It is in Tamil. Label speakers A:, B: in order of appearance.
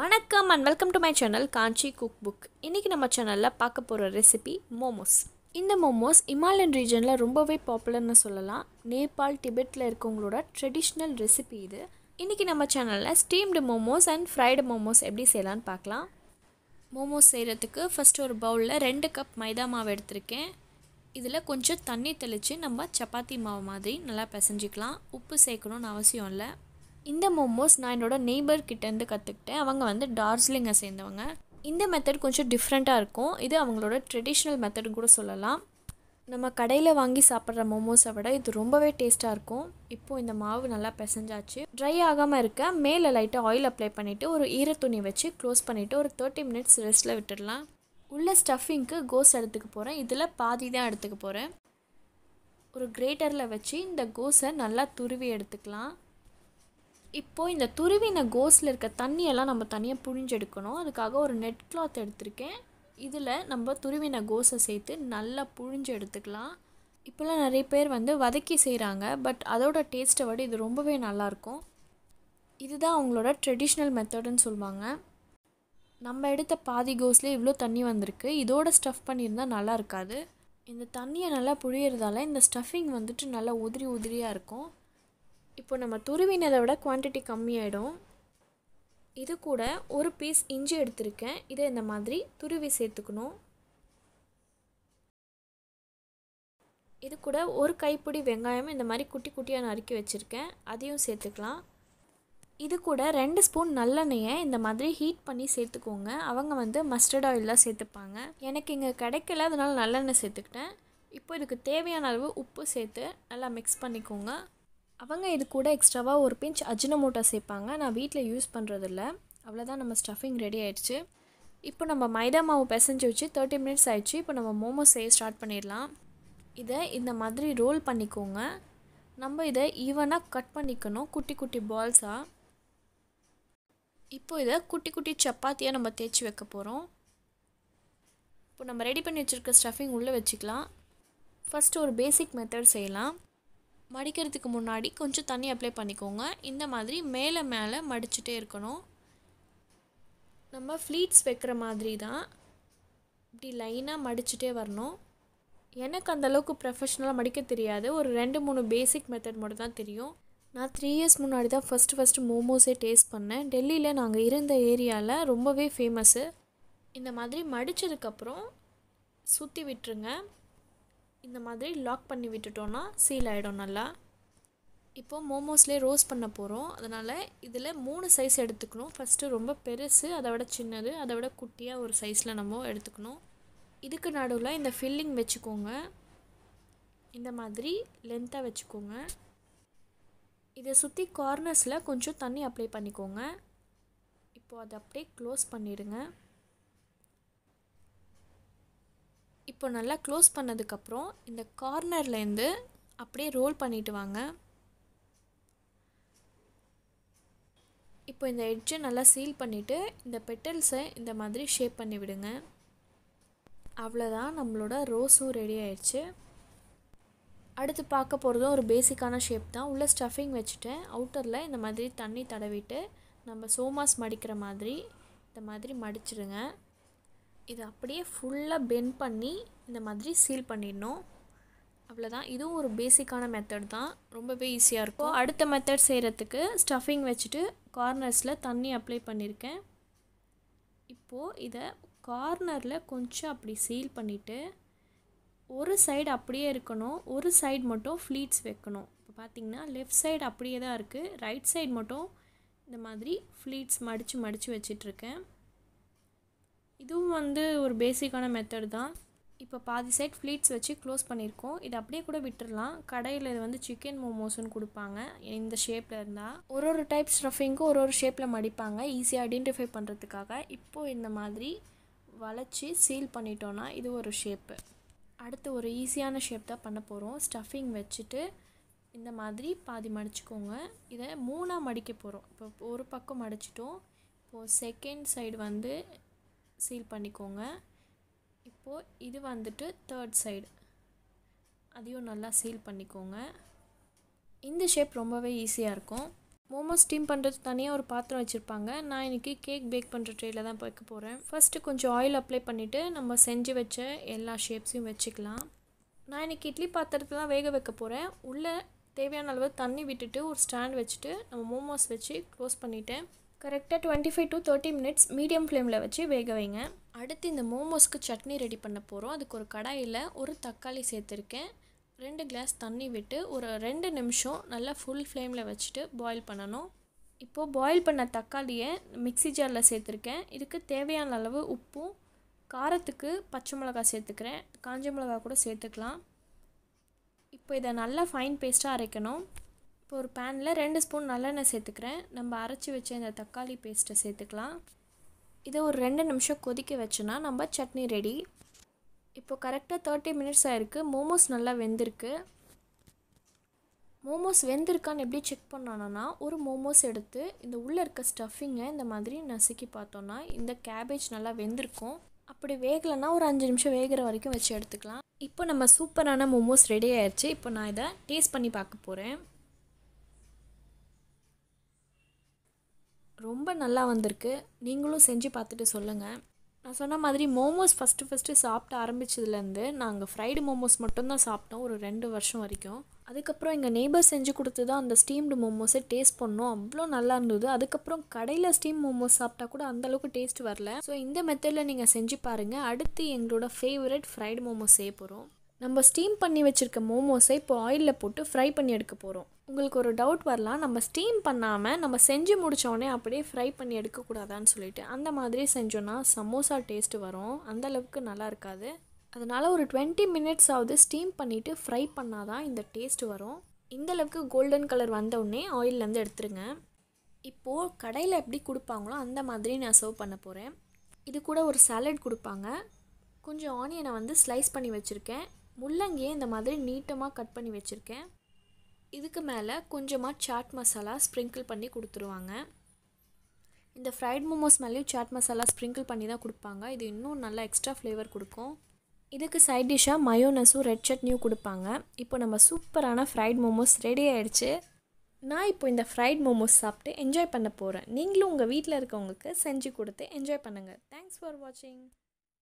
A: வணக்கம் and welcome to my channel Kanchi cook book இன்றைக்கி நம்ம சேனலில் பார்க்க போகிற ரெசிபி மோமோஸ் இந்த மோமோஸ் இமாலயன் ரீஜனில் ரொம்பவே பாப்புலர்னு சொல்லலாம் நேபாள் டிபெட்டில் இருக்கவங்களோட ட்ரெடிஷ்னல் ரெசிபி இது இன்றைக்கி நம்ம சேனலில் steamed momos and fried momos எப்படி செய்யலான்னு பார்க்கலாம் மோமோஸ் செய்கிறதுக்கு ஃபஸ்ட்டு ஒரு பவுலில் ரெண்டு கப் மைதா மாவு எடுத்திருக்கேன் இதில் கொஞ்சம் தண்ணி தெளித்து நம்ம சப்பாத்தி மாவு மாதிரி நல்லா பிசைஞ்சிக்கலாம் உப்பு சேர்க்கணும்னு அவசியம் இல்லை இந்த மோமோஸ் நான் என்னோட நெய்பர் கிட்டேருந்து கற்றுக்கிட்டேன் அவங்க வந்து டார்ஜிலிங்கை சேர்ந்தவங்க இந்த மெத்தட் கொஞ்சம் டிஃப்ரெண்ட்டாக இருக்கும் இது அவங்களோட ட்ரெடிஷ்னல் மெத்தட் கூட சொல்லலாம் நம்ம கடையில் வாங்கி சாப்பிட்ற மோமோஸை விட இது ரொம்பவே டேஸ்ட்டாக இருக்கும் இப்போது இந்த மாவு நல்லா பிசைஞ்சாச்சு ட்ரை ஆகாமல் இருக்க மேலே லைட்டாக ஆயில் அப்ளை பண்ணிவிட்டு ஒரு ஈர துணி வச்சு க்ளோஸ் பண்ணிவிட்டு ஒரு தேர்ட்டி மினிட்ஸ் ரெஸ்ட்டில் விட்டுடலாம் உள்ள ஸ்டஃபிங்க்கு கோஸ் எடுத்துக்க போகிறேன் இதில் பாதி தான் எடுத்துக்க போகிறேன் ஒரு கிரேட்டரில் வச்சு இந்த கோஸை நல்லா துருவி எடுத்துக்கலாம் இப்போது இந்த துருவின கோஸில் இருக்க தண்ணியெல்லாம் நம்ம தனியாக புழிஞ்செடுக்கணும் அதுக்காக ஒரு நெட் கிளாத் எடுத்திருக்கேன் இதில் நம்ம துருவின கோஸை சேர்த்து நல்லா புழிஞ்சு எடுத்துக்கலாம் இப்போல்லாம் நிறைய பேர் வந்து வதக்கி செய்கிறாங்க பட் அதோட டேஸ்ட்டை விட இது ரொம்பவே நல்லாயிருக்கும் இதுதான் அவங்களோட ட்ரெடிஷ்னல் மெத்தடுன்னு சொல்லுவாங்க நம்ம எடுத்த பாதி கோஸ்லேயே இவ்வளோ தண்ணி வந்திருக்கு இதோட ஸ்டஃப் பண்ணியிருந்தால் நல்லா இருக்காது இந்த தண்ணியை நல்லா புழியறதால இந்த ஸ்டஃபிங் வந்துட்டு நல்லா உதிரி உதிரியாக இருக்கும் இப்போ நம்ம துருவினதை விட குவான்டிட்டி கம்மியாயிடும் இது கூட ஒரு பீஸ் இஞ்சி எடுத்திருக்கேன் இதை இந்த மாதிரி துருவி சேர்த்துக்கணும் இது கூட ஒரு கைப்பிடி வெங்காயம் இந்த மாதிரி குட்டி குட்டியாக நறுக்கி வச்சுருக்கேன் அதையும் சேர்த்துக்கலாம் இது கூட ரெண்டு ஸ்பூன் நல்லெண்ணெயை இந்த மாதிரி ஹீட் பண்ணி சேர்த்துக்கோங்க அவங்க வந்து மஸ்டர்ட் ஆயிலெலாம் சேர்த்துப்பாங்க எனக்கு இங்கே கிடைக்கல அதனால் நல்லெண்ணெய் சேர்த்துக்கிட்டேன் இப்போ இதுக்கு தேவையான அளவு உப்பு சேர்த்து நல்லா மிக்ஸ் பண்ணிக்கோங்க அவங்க இது கூட எக்ஸ்ட்ராவாக ஒரு பிஞ்ச் அஜினமோட்டோ சேர்ப்பாங்க நான் வீட்டில் யூஸ் பண்ணுறதில்ல அவ்வளோதான் நம்ம ஸ்டஃபிங் ரெடி ஆகிடுச்சு இப்போ நம்ம மைதா மாவு பிசைஞ்சு வச்சு தேர்ட்டி மினிட்ஸ் ஆயிடுச்சு இப்போ நம்ம மோமோஸ் செய்ய ஸ்டார்ட் பண்ணிடலாம் இதை இந்த மாதிரி ரோல் பண்ணிக்கோங்க நம்ம இதை ஈவனாக கட் பண்ணிக்கணும் குட்டி குட்டி பால்ஸாக இப்போ இதை குட்டி குட்டி சப்பாத்தியாக நம்ம தேய்ச்சி வைக்க போகிறோம் இப்போ நம்ம ரெடி பண்ணி வச்சுருக்க ஸ்டஃபிங் உள்ளே வச்சுக்கலாம் ஃபஸ்ட்டு ஒரு பேசிக் மெத்தட் செய்யலாம் மடிக்கிறதுக்கு முன்னாடி கொஞ்சம் தண்ணி அப்ளை பண்ணிக்கோங்க இந்த மாதிரி மேலே மேலே மடிச்சுட்டே இருக்கணும் நம்ம ஃப்ளீட்ஸ் வைக்கிற மாதிரி தான் இப்படி லைனாக மடிச்சுட்டே வரணும் எனக்கு அந்தளவுக்கு ப்ரொஃபஷ்னலாக மடிக்க தெரியாது ஒரு ரெண்டு மூணு பேசிக் மெத்தட் மட்டும் தான் தெரியும் நான் த்ரீ இயர்ஸ் முன்னாடி தான் ஃபஸ்ட்டு ஃபஸ்ட்டு மோமோஸே டேஸ்ட் பண்ணேன் டெல்லியில் நாங்கள் இருந்த ஏரியாவில் ரொம்பவே ஃபேமஸ்ஸு இந்த மாதிரி மடித்ததுக்கப்புறம் சுற்றி விட்டுருங்க இந்த மாதிரி லாக் பண்ணி விட்டுட்டோன்னா சீல் ஆகிடும் நல்லா இப்போது மோமோஸ்லேயே ரோஸ்ட் பண்ண போகிறோம் அதனால் இதில் மூணு சைஸ் எடுத்துக்கணும் ஃபஸ்ட்டு ரொம்ப பெருசு அதை விட சின்னது அதை விட குட்டியாக ஒரு சைஸில் நம்ம எடுத்துக்கணும் இதுக்கு நடுவில் இந்த ஃபில்லிங் வச்சுக்கோங்க இந்த மாதிரி லென்த்தாக வச்சுக்கோங்க இதை சுற்றி கார்னர்ஸில் கொஞ்சம் தண்ணி அப்ளை பண்ணிக்கோங்க இப்போது அதை அப்படியே க்ளோஸ் பண்ணிவிடுங்க இப்போ நல்லா க்ளோஸ் பண்ணதுக்கப்புறம் இந்த கார்னர்லேருந்து அப்படியே ரோல் பண்ணிட்டு வாங்க இப்போ இந்த எட்ஜை நல்லா சீல் பண்ணிவிட்டு இந்த பெட்டல்ஸை இந்த மாதிரி ஷேப் பண்ணி விடுங்க அவ்வளோதான் நம்மளோட ரோஸும் ரெடி ஆயிடுச்சு அடுத்து பார்க்க போகிறதும் ஒரு பேசிக்கான ஷேப் தான் உள்ளே ஸ்டஃபிங் வச்சுட்டேன் அவுட்டரில் இந்த மாதிரி தண்ணி தடவிட்டு நம்ம சோமாஸ் மடிக்கிற மாதிரி இந்த மாதிரி மடிச்சிடுங்க இது அப்படியே ஃபுல்லாக பெண்ட் பண்ணி இந்த மாதிரி சீல் பண்ணிடணும் அவ்வளோதான் இதுவும் ஒரு பேசிக்கான மெத்தட் தான் ரொம்பவே ஈஸியாக இருக்கும் அடுத்த மெத்தட் செய்கிறதுக்கு ஸ்டஃபிங் வச்சுட்டு கார்னர்ஸில் தண்ணி அப்ளை பண்ணியிருக்கேன் இப்போது இதை கார்னரில் கொஞ்சம் அப்படி சீல் பண்ணிவிட்டு ஒரு சைடு அப்படியே இருக்கணும் ஒரு சைடு மட்டும் ஃப்ளீட்ஸ் வைக்கணும் இப்போ பார்த்திங்கன்னா லெஃப்ட் சைடு அப்படியே தான் இருக்குது ரைட் சைடு மட்டும் இந்த மாதிரி ஃப்ளீட்ஸ் மடித்து மடித்து வச்சிட்ருக்கேன் இதுவும் வந்து ஒரு பேசிக்கான மெத்தட் தான் இப்போ பாதி சைட் ஃப்ளீட்ஸ் வச்சு க்ளோஸ் பண்ணியிருக்கோம் இது அப்படியே கூட விட்டுடலாம் கடையில் இது வந்து சிக்கன் மோமோஸ்னு கொடுப்பாங்க இந்த ஷேப்பில் இருந்தால் ஒரு ஒரு டைப் ஸ்டஃபிங்க்கும் ஒரு ஒரு ஷேப்பில் மடிப்பாங்க ஈஸியாக ஐடென்டிஃபை பண்ணுறதுக்காக இப்போது இந்த மாதிரி வளைச்சி சீல் பண்ணிட்டோன்னா இது ஒரு ஷேப்பு அடுத்து ஒரு ஈஸியான ஷேப் தான் பண்ண போகிறோம் ஸ்டஃபிங் வச்சுட்டு இந்த மாதிரி பாதி மடிச்சுக்கோங்க இதை மூணாக மடிக்க போகிறோம் இப்போ ஒரு பக்கம் மடிச்சிட்டோம் இப்போது செகண்ட் சைடு வந்து சீல் பண்ணிக்கோங்க இப்போது இது வந்துட்டு தேர்ட் சைடு அதையும் நல்லா சீல் பண்ணிக்கோங்க இந்த ஷேப் ரொம்பவே ஈஸியாக இருக்கும் மோமோஸ் ஸ்டீம் பண்ணுறது தனியாக ஒரு பாத்திரம் வச்சுருப்பாங்க நான் இன்றைக்கி கேக் பேக் பண்ணுற ட்ரேயில் தான் பார்க்க போகிறேன் ஃபஸ்ட்டு கொஞ்சம் ஆயில் அப்ளை பண்ணிவிட்டு நம்ம செஞ்சு வச்ச எல்லா ஷேப்ஸையும் வச்சுக்கலாம் நான் இன்றைக்கி இட்லி பாத்திரத்தில் தான் வேக வைக்க போகிறேன் உள்ளே தேவையான அளவு தண்ணி விட்டுட்டு ஒரு ஸ்டாண்ட் வச்சுட்டு நம்ம மோமோஸ் வச்சு க்ளோஸ் பண்ணிவிட்டேன் கரெக்டாக twenty five to thirty minutes medium ஃப்ளேமில் வச்சு வேக வைங்க அடுத்து இந்த மோமோஸ்க்கு சட்னி ரெடி பண்ண போகிறோம் அதுக்கு ஒரு கடாயில் ஒரு தக்காளி சேர்த்துருக்கேன் ரெண்டு கிளாஸ் தண்ணி விட்டு ஒரு ரெண்டு நிமிஷம் நல்லா ஃபுல் ஃப்ளேமில் வச்சுட்டு பாயில் பண்ணணும் இப்போது பாயில் பண்ண தக்காளியை மிக்சி ஜாரில் சேர்த்துருக்கேன் இதுக்கு தேவையான அளவு உப்பும் காரத்துக்கு பச்சை மிளகா சேர்த்துக்கிறேன் காஞ்ச மிளகா கூட சேர்த்துக்கலாம் இப்போ இதை நல்லா ஃபைன் பேஸ்ட்டாக அரைக்கணும் இப்போ ஒரு பேனில் ரெண்டு ஸ்பூன் நல்லெண்ணெய் சேர்த்துக்கிறேன் நம்ம அரைச்சி வச்ச இந்த தக்காளி பேஸ்ட்டை சேர்த்துக்கலாம் இதை ஒரு ரெண்டு நிமிஷம் கொதிக்க வச்சுனா நம்ம சட்னி ரெடி இப்போ கரெக்டாக தேர்ட்டி மினிட்ஸ் ஆகிருக்கு மோமோஸ் நல்லா வெந்திருக்கு மோமோஸ் வெந்திருக்கான்னு எப்படி செக் பண்ணோன்னா ஒரு மோமோஸ் எடுத்து இந்த உள்ளே இருக்க ஸ்டஃபிங்கை இந்த மாதிரி நசுக்கி பார்த்தோன்னா இந்த கேபேஜ் நல்லா வெந்திருக்கும் அப்படி வேகலைன்னா ஒரு அஞ்சு நிமிஷம் வேகிற வரைக்கும் வச்சு எடுத்துக்கலாம் இப்போ நம்ம சூப்பரான மோமோஸ் ரெடி ஆயிடுச்சு இப்போ நான் இதை டேஸ்ட் பண்ணி பார்க்க போகிறேன் ரொம்ப நல்லா வந்திருக்கு நீங்களும் செஞ்சு பார்த்துட்டு சொல்லுங்கள் நான் சொன்ன மாதிரி மோமோஸ் ஃபஸ்ட்டு ஃபஸ்ட்டு சாப்பிட்டு ஆரம்பித்ததுலேருந்து நாங்கள் ஃப்ரைடு மோமோஸ் மட்டும்தான் சாப்பிட்டோம் ஒரு ரெண்டு வருஷம் வரைக்கும் அதுக்கப்புறம் எங்கள் நெய்பர் செஞ்சு கொடுத்து தான் அந்த ஸ்டீம்டு மோமோஸை டேஸ்ட் பண்ணோம் அவ்வளோ நல்லா இருந்தது அதுக்கப்புறம் கடையில் ஸ்டீம் மோமோஸ் சாப்பிட்டா கூட அந்தளவுக்கு டேஸ்ட் வரல ஸோ இந்த மெத்தடில் நீங்கள் செஞ்சு பாருங்கள் அடுத்து எங்களோட ஃபேவரட் ஃப்ரைடு மோமோஸ் செய்ய போகிறோம் நம்ம ஸ்டீம் பண்ணி வச்சுருக்க மோமோஸை இப்போ ஆயிலில் போட்டு ஃப்ரை பண்ணி எடுக்க போகிறோம் உங்களுக்கு ஒரு டவுட் வரலாம் நம்ம ஸ்டீம் பண்ணாமல் நம்ம செஞ்சு முடித்தோடனே அப்படியே ஃப்ரை பண்ணி எடுக்கக்கூடாதான்னு சொல்லிட்டு அந்த மாதிரி செஞ்சோன்னா சமோசா டேஸ்ட்டு வரும் அந்தளவுக்கு நல்லா இருக்காது அதனால் ஒரு டுவெண்ட்டி மினிட்ஸ் ஆகுது ஸ்டீம் பண்ணிவிட்டு ஃப்ரை பண்ணால் தான் இந்த டேஸ்ட்டு வரும் இந்தளவுக்கு கோல்டன் கலர் வந்தவுடனே ஆயிலேருந்து எடுத்துருங்க இப்போது கடையில் எப்படி கொடுப்பாங்களோ அந்த மாதிரி நான் சர்வ் பண்ண போகிறேன் இது கூட ஒரு சாலட் கொடுப்பாங்க கொஞ்சம் ஆனியனை வந்து ஸ்லைஸ் பண்ணி வச்சுருக்கேன் முள்ளங்கியை இந்த மாதிரி நீட்டமாக கட் பண்ணி வச்சுருக்கேன் இதுக்கு மேலே கொஞ்சமாக சாட் மசாலா ஸ்ப்ரிங்கிள் பண்ணி கொடுத்துருவாங்க இந்த ஃப்ரைட் மோமோஸ் மேலேயும் சாட் மசாலா ஸ்ப்ரிங்கிள் பண்ணி தான் கொடுப்பாங்க இது இன்னும் நல்லா எக்ஸ்ட்ரா ஃப்ளேவர் கொடுக்கும் இதுக்கு சைட் டிஷ்ஷாக மயோனஸும் ரெட் சட்னியும் கொடுப்பாங்க இப்போ நம்ம சூப்பரான ஃப்ரைட் மோமோஸ் ரெடி ஆகிடுச்சு நான் இப்போ இந்த ஃப்ரைட் மோமோஸ் சாப்பிட்டு என்ஜாய் பண்ண போகிறேன் நீங்களும் உங்கள் வீட்டில் இருக்கவங்களுக்கு செஞ்சு கொடுத்து என்ஜாய் பண்ணுங்கள் தேங்க்ஸ் ஃபார் வாட்சிங்